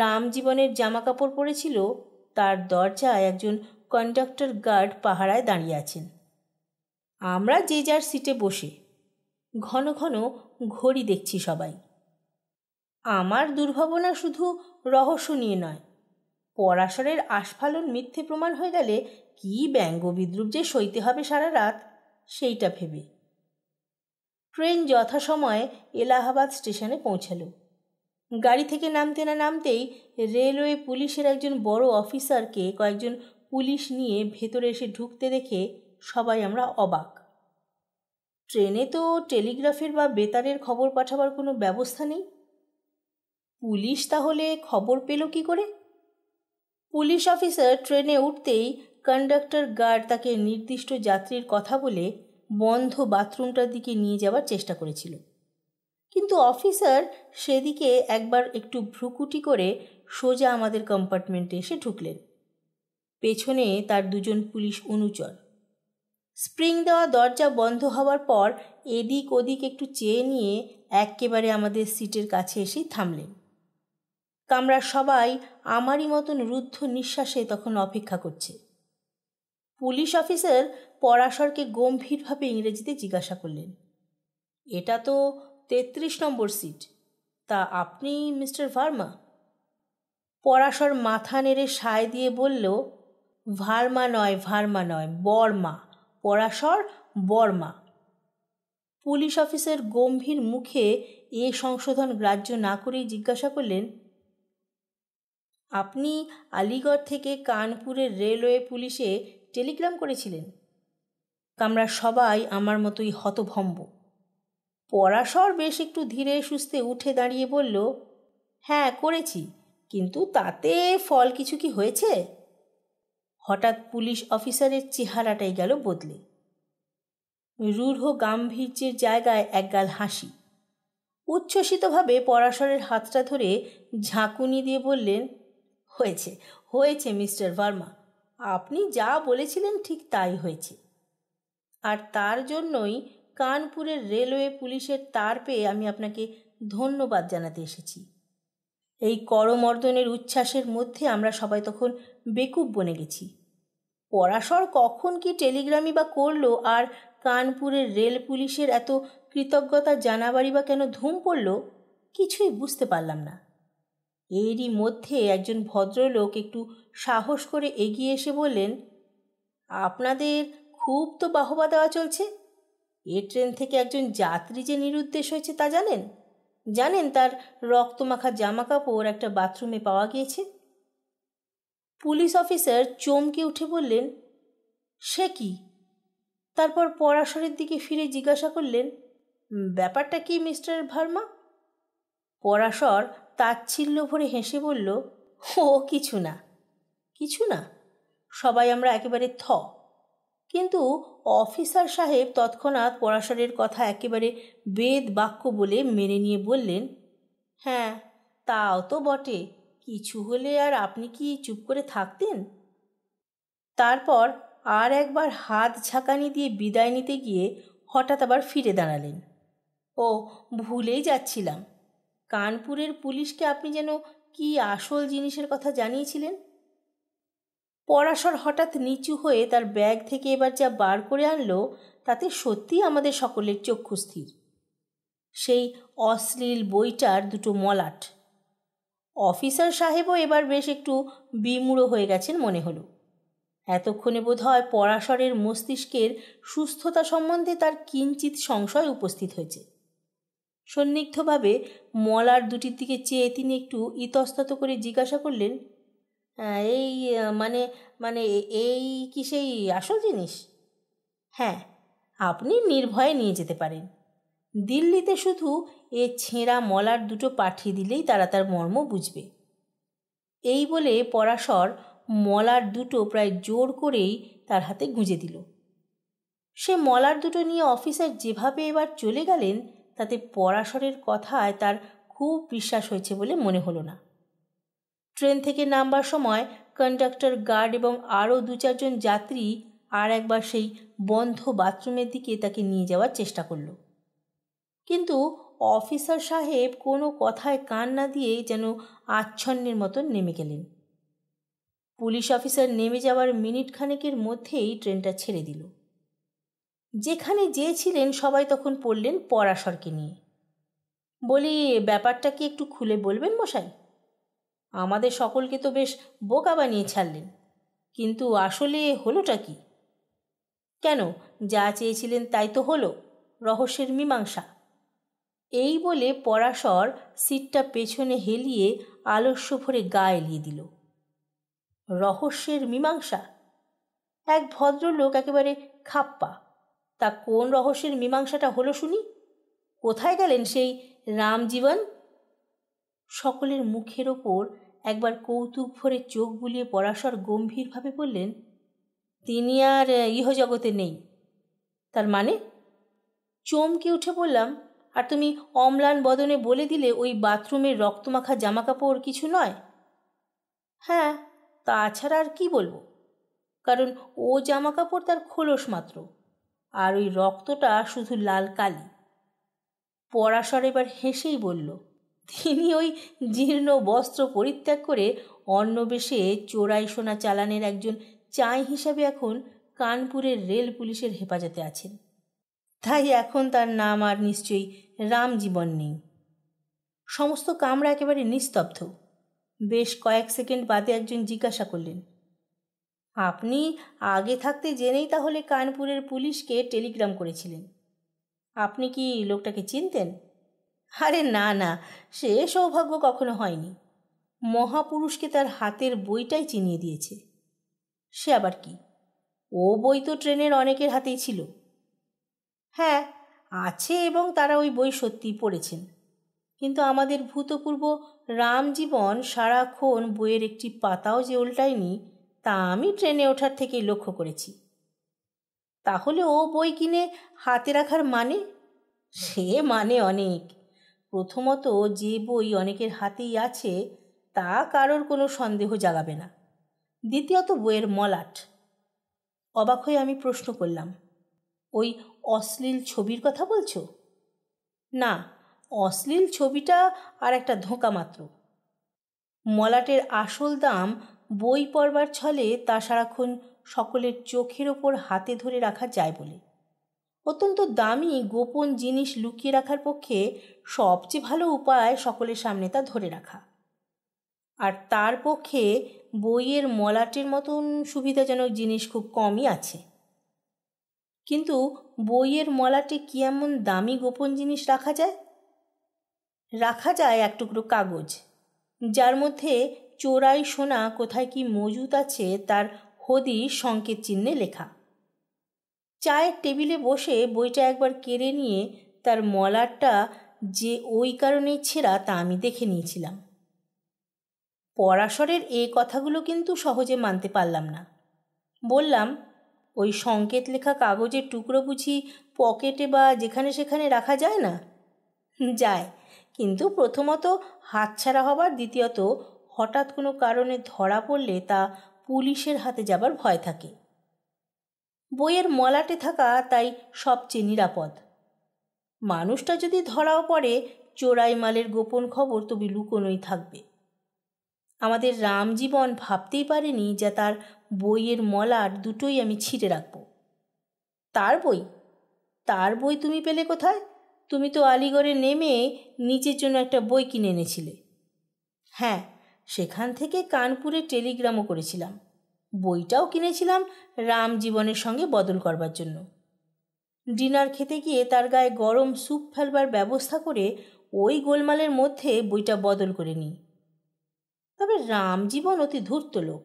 রামজীবনের জামা কাপড় পরেছিল তার দরজায় একজন কন্ডাক্টর গার্ড পাহারায় দাঁড়িয়ে আছেন আমরা যে যার সিটে বসে ঘন ঘন ঘড়ি দেখছি সবাই আমার দুর্ভাবনা শুধু রহস্য নিয়ে নয় পরাশরের আস্ফালন মিথ্যে প্রমাণ হয়ে গেলে কি ব্যঙ্গ বিদ্রুপ যে সইতে হবে সারা রাত সেইটা ভেবে ট্রেন যথাসময়ে এলাহাবাদ স্টেশনে পৌঁছালো গাড়ি থেকে নামতে না নামতেই রেলওয়ে পুলিশের একজন বড় অফিসারকে কয়েকজন পুলিশ নিয়ে ভেতরে এসে ঢুকতে দেখে সবাই আমরা অবাক ট্রেনে তো টেলিগ্রাফের বা বেতারের খবর পাঠাবার কোনো ব্যবস্থা নেই পুলিশ তাহলে খবর পেল কি করে পুলিশ অফিসার ট্রেনে উঠতেই কন্ডাক্টর গার্ড তাকে নির্দিষ্ট যাত্রীর কথা বলে বন্ধ বাথরুমটার দিকে নিয়ে যাওয়ার চেষ্টা করেছিল কিন্তু অফিসার সেদিকে একবার একটু ভ্রুকুটি করে সোজা আমাদের কম্পার্টমেন্টে এসে ঢুকলেন পেছনে তার দুজন পুলিশ অনুচর স্প্রিং দেওয়া দরজা বন্ধ হওয়ার পর এদিক ওদিক একটু চেয়ে নিয়ে একেবারে আমাদের সিটের কাছে এসেই থামলেন কামরা সবাই আমারই মতন রুদ্ধ নিঃশ্বাসে তখন অপেক্ষা করছে পুলিশ অফিসার পরাশরকে গম্ভীরভাবে ইংরেজিতে জিজ্ঞাসা করলেন এটা তো তেত্রিশ নম্বর সিট তা আপনি মিস্টার ভার্মা পরাশর মাথা নেড়ে সায় দিয়ে বলল ভার্মা নয় ভার্মা নয় বর্মা পরাশর বর্মা পুলিশ অফিসার গম্ভীর মুখে এ সংশোধন গ্রাহ্য না করেই জিজ্ঞাসা করলেন আপনি আলিগড় থেকে কানপুরের রেলওয়ে পুলিশে টেলিগ্রাম করেছিলেন কামরা সবাই আমার মতোই হতভম্ব পরাশর বেশ একটু ধীরে সুস্থে উঠে দাঁড়িয়ে বলল হ্যাঁ করেছি কিন্তু তাতে ফল কিছু কি হয়েছে হঠাৎ পুলিশ অফিসারের চেহারাটাই গেল বদলে রূঢ় গাম্ভীর্যের জায়গায় একগাল হাসি উচ্ছ্বসিতভাবে পরাশরের হাতটা ধরে ঝাঁকুনি দিয়ে বললেন হয়েছে হয়েছে মিস্টার ভার্মা আপনি যা বলেছিলেন ঠিক তাই হয়েছে আর তার জন্যই কানপুরের রেলওয়ে পুলিশের তার পেয়ে আমি আপনাকে ধন্যবাদ জানাতে এসেছি এই করমর্দনের উচ্ছ্বাসের মধ্যে আমরা সবাই তখন বেকুব বনে গেছি পরাশর কখন কি টেলিগ্রামই বা করলো আর কানপুরের রেল পুলিশের এত কৃতজ্ঞতা জানাবারই বা কেন ধুম পড়ল কিছুই বুঝতে পারলাম না এরই মধ্যে একজন ভদ্রলোক একটু সাহস করে এগিয়ে এসে বললেন আপনাদের খুব তো বাহবা দেওয়া চলছে এ ট্রেন থেকে একজন যাত্রী যে নিরুদ্দেশ হয়েছে তা জানেন জানেন তার রক্তমাখা জামা কাপড় একটা বাথরুমে পাওয়া গিয়েছে পুলিশ অফিসার চমকে উঠে বললেন সে কি তারপর পরাশরের দিকে ফিরে জিজ্ঞাসা করলেন ব্যাপারটা কি মিস্টার ভার্মা পরাশর তাচ্ছিল্য ভরে হেসে বলল ও কিছু না কিছু না সবাই আমরা একেবারে থ কিন্তু অফিসার সাহেব তৎক্ষণাৎ পরাশরের কথা একেবারে বেদ বাক্য বলে মেনে নিয়ে বললেন হ্যাঁ তাও তো বটে কিছু হলে আর আপনি কি চুপ করে থাকতেন তারপর আর একবার হাত ঝাঁকানি দিয়ে বিদায় নিতে গিয়ে হঠাৎ আবার ফিরে দাঁড়ালেন ও ভুলেই যাচ্ছিলাম কানপুরের পুলিশকে আপনি যেন কি আসল জিনিসের কথা জানিয়েছিলেন পরাশর হঠাৎ নিচু হয়ে তার ব্যাগ থেকে এবার যা বার করে আনলো তাতে সত্যি আমাদের সকলের চক্ষু স্থির সেই অশ্লীল বইটার দুটো মলাট অফিসার সাহেবও এবার বেশ একটু বিমুড়ো হয়ে গেছেন মনে হলো এতক্ষণে বোধ হয় পরাশরের মস্তিষ্কের সুস্থতা সম্বন্ধে তার কিঞ্চিত সংশয় উপস্থিত হয়েছে সন্নিগ্ধভাবে মলার দুটির দিকে চেয়ে তিনি একটু ইতস্তত করে জিজ্ঞাসা করলেন হ্যাঁ, এই মানে মানে এই কি সেই আসল জিনিস হ্যাঁ আপনি নির্ভয়ে নিয়ে যেতে পারেন দিল্লিতে শুধু এ ছেঁড়া মলার দুটো পাঠিয়ে দিলেই তারা তার মর্ম বুঝবে এই বলে পরাশর মলার দুটো প্রায় জোর করেই তার হাতে গুঁজে দিল সে মলার দুটো নিয়ে অফিসার যেভাবে এবার চলে গেলেন তাতে পরাশরের কথায় তার খুব বিশ্বাস হয়েছে বলে মনে হলো না ট্রেন থেকে নামবার সময় কন্ডাক্টর গার্ড এবং আরও দু চারজন যাত্রী আর একবার সেই বন্ধ বাথরুমের দিকে তাকে নিয়ে যাওয়ার চেষ্টা করল কিন্তু অফিসার সাহেব কোনো কথায় কান না দিয়ে যেন আচ্ছন্নের মতন নেমে গেলেন পুলিশ অফিসার নেমে যাওয়ার মিনিট খানেকের মধ্যেই ট্রেনটা ছেড়ে দিল যেখানে যেয়েছিলেন সবাই তখন পড়লেন পরাশরকে নিয়ে বলি ব্যাপারটা কি একটু খুলে বলবেন মশাই আমাদের সকলকে তো বেশ বোকা বানিয়ে ছাড়লেন কিন্তু আসলে হলোটা কি কেন যা চেয়েছিলেন তাই তো হলো রহস্যের মীমাংসা এই বলে পরাশর সিটটা পেছনে হেলিয়ে আলস্য ভরে গা এলিয়ে দিল রহস্যের মীমাংসা এক ভদ্রলোক একেবারে খাপ্পা তা কোন রহস্যের মীমাংসাটা হলো শুনি কোথায় গেলেন সেই রামজীবন সকলের মুখের ওপর একবার কৌতুক ভরে চোখ বুলিয়ে পরাশর গম্ভীরভাবে বললেন তিনি আর ইহজগতে নেই তার মানে চমকে উঠে বললাম আর তুমি অম্লান বদনে বলে দিলে ওই বাথরুমের রক্তমাখা জামাকাপড় কিছু নয় হ্যাঁ তাছাড়া আর কি বলবো কারণ ও জামাকাপড় তার খোলস মাত্র আর ওই রক্তটা শুধু লাল কালি পরাশর এবার হেসেই বলল তিনি ওই জীর্ণ বস্ত্র পরিত্যাগ করে অন্নবেশে চোরাই সোনা চালানের একজন চাই হিসাবে এখন কানপুরের রেল পুলিশের হেফাজতে আছেন তাই এখন তার নাম আর নিশ্চয়ই রামজীবন নেই সমস্ত কামরা একেবারে নিস্তব্ধ বেশ কয়েক সেকেন্ড বাদে একজন জিজ্ঞাসা করলেন আপনি আগে থাকতে জেনেই তাহলে কানপুরের পুলিশকে টেলিগ্রাম করেছিলেন আপনি কি লোকটাকে চিনতেন আরে না না সে সৌভাগ্য কখনো হয়নি মহাপুরুষকে তার হাতের বইটাই চিনিয়ে দিয়েছে সে আবার কি ও বই তো ট্রেনের অনেকের হাতেই ছিল হ্যাঁ আছে এবং তারা ওই বই সত্যিই পড়েছেন কিন্তু আমাদের ভূতপূর্ব রামজীবন সারাক্ষণ বইয়ের একটি পাতাও যে উল্টায়নি তা আমি ট্রেনে ওঠার থেকেই লক্ষ্য করেছি তাহলে ও বই কিনে হাতে রাখার মানে সে মানে অনেক প্রথমত যে বই অনেকের হাতেই আছে তা কারোর কোনো সন্দেহ জাগাবে না দ্বিতীয়ত বইয়ের মলাট অবাক হয়ে আমি প্রশ্ন করলাম ওই অশ্লীল ছবির কথা বলছো না অশ্লীল ছবিটা আর একটা ধোঁকা মাত্র মলাটের আসল দাম বই পড়বার ছলে তা সারাক্ষণ সকলের চোখের ওপর হাতে ধরে রাখা যায় বলে অত্যন্ত দামি গোপন জিনিস লুকিয়ে রাখার পক্ষে সবচেয়ে ভালো উপায় সকলের সামনে তা ধরে রাখা আর তার পক্ষে বইয়ের মলাটের মতন সুবিধাজনক জিনিস খুব কমই আছে কিন্তু বইয়ের মলাটে কি এমন দামি গোপন জিনিস রাখা যায় রাখা যায় এক টুকরো কাগজ যার মধ্যে চোরাই সোনা কোথায় কি মজুত আছে তার হদি সংকেত চিহ্নে লেখা চায়ের টেবিলে বসে বইটা একবার কেড়ে নিয়ে তার মলারটা যে ওই কারণেই ছেঁড়া তা আমি দেখে নিয়েছিলাম পরাশরের এই কথাগুলো কিন্তু সহজে মানতে পারলাম না বললাম ওই সংকেত লেখা কাগজের টুকরো বুঝি পকেটে বা যেখানে সেখানে রাখা যায় না যায় কিন্তু প্রথমত হাতছাড়া হবার দ্বিতীয়ত হঠাৎ কোনো কারণে ধরা পড়লে তা পুলিশের হাতে যাবার ভয় থাকে বইয়ের মলাটে থাকা তাই সবচেয়ে নিরাপদ মানুষটা যদি ধরাও পড়ে চোরাই মালের গোপন খবর তবে লুকোনোই থাকবে আমাদের রামজীবন ভাবতেই পারেনি যে তার বইয়ের মলাট দুটোই আমি ছিঁড়ে রাখব তার বই তার বই তুমি পেলে কোথায় তুমি তো আলিগড়ে নেমে নিচের জন্য একটা বই কিনে এনেছিলে হ্যাঁ সেখান থেকে কানপুরে টেলিগ্রামও করেছিলাম বইটাও কিনেছিলাম রাম জীবনের সঙ্গে বদল করবার জন্য ডিনার খেতে গিয়ে তার গায়ে গরম স্যুপ ফেলবার ব্যবস্থা করে ওই গোলমালের মধ্যে বইটা বদল করে নিই তবে রাম জীবন অতি ধূর্ত লোক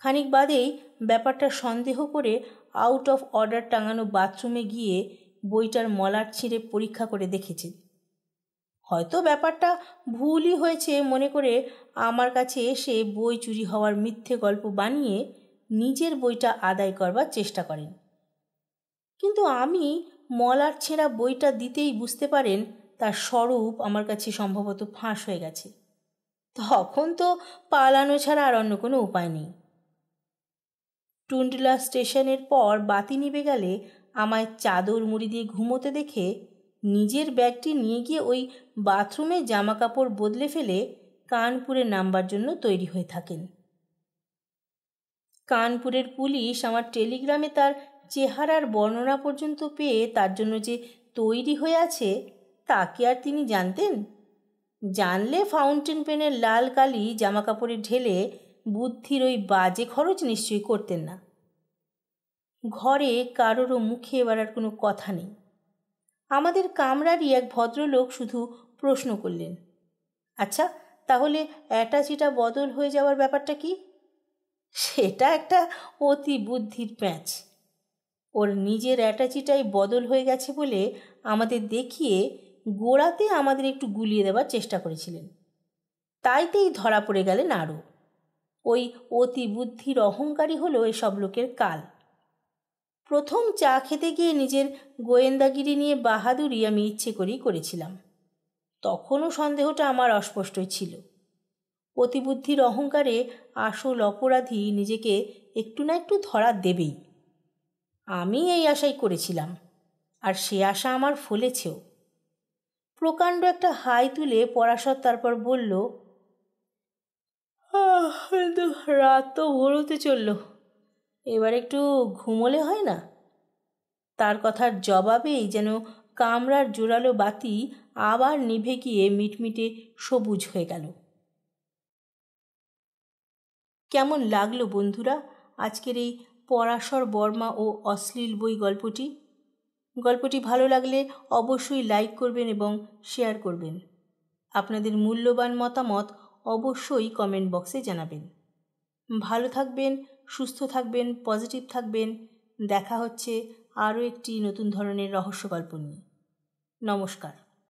খানিক বাদেই ব্যাপারটা সন্দেহ করে আউট অফ অর্ডার টাঙানো বাথরুমে গিয়ে বইটার মলার ছিঁড়ে পরীক্ষা করে দেখেছে হয়তো ব্যাপারটা ভুলই হয়েছে মনে করে আমার কাছে এসে বই চুরি হওয়ার মিথ্যে গল্প বানিয়ে নিজের বইটা আদায় করবার চেষ্টা করেন কিন্তু আমি মলার ছেঁড়া বইটা দিতেই বুঝতে পারেন তার স্বরূপ আমার কাছে সম্ভবত ফাঁস হয়ে গেছে তখন তো পালানো ছাড়া আর অন্য কোনো উপায় নেই টুন্ডলা স্টেশনের পর বাতি নিবে গেলে আমায় চাদর মুড়ি দিয়ে ঘুমোতে দেখে নিজের ব্যাগটি নিয়ে গিয়ে ওই বাথরুমে জামাকাপড় বদলে ফেলে কানপুরে নামবার জন্য তৈরি হয়ে থাকেন কানপুরের পুলিশ আমার টেলিগ্রামে তার চেহারার বর্ণনা পর্যন্ত পেয়ে তার জন্য যে তৈরি হয়ে আছে তা কি আর তিনি জানতেন জানলে ফাউন্টেন পেনের লাল কালি জামাকাপড়ে ঢেলে বুদ্ধির ওই বাজে খরচ নিশ্চয়ই করতেন না ঘরে কারোরও মুখে এবার আর কোনো কথা নেই আমাদের কামরারই এক ভদ্রলোক শুধু প্রশ্ন করলেন আচ্ছা তাহলে অ্যাটাচিটা বদল হয়ে যাওয়ার ব্যাপারটা কি সেটা একটা অতি বুদ্ধির প্যাঁচ ওর নিজের অ্যাটাচিটাই বদল হয়ে গেছে বলে আমাদের দেখিয়ে গোড়াতে আমাদের একটু গুলিয়ে দেওয়ার চেষ্টা করেছিলেন তাইতেই ধরা পড়ে গেলেন আরও ওই অতি বুদ্ধির অহংকারী হলো এসব লোকের কাল প্রথম চা খেতে গিয়ে নিজের গোয়েন্দাগিরি নিয়ে বাহাদুরি আমি ইচ্ছে করেই করেছিলাম তখনও সন্দেহটা আমার অস্পষ্টই ছিল অতিবুদ্ধির অহংকারে আসল অপরাধী নিজেকে একটু না একটু ধরা দেবেই আমি এই আশাই করেছিলাম আর সে আশা আমার ফলেছেও প্রকাণ্ড একটা হাই তুলে পরাশর তারপর বলল রাত তো ভোর হতে চললো এবার একটু ঘুমোলে হয় না তার কথার জবাবেই যেন কামরার জোরালো বাতি আবার নিভে গিয়ে মিটমিটে সবুজ হয়ে গেল কেমন লাগলো বন্ধুরা আজকের এই পরাশর বর্মা ও অশ্লীল বই গল্পটি গল্পটি ভালো লাগলে অবশ্যই লাইক করবেন এবং শেয়ার করবেন আপনাদের মূল্যবান মতামত অবশ্যই কমেন্ট বক্সে জানাবেন ভালো থাকবেন সুস্থ থাকবেন পজিটিভ থাকবেন দেখা হচ্ছে আরও একটি নতুন ধরনের রহস্য গল্প নিয়ে নমস্কার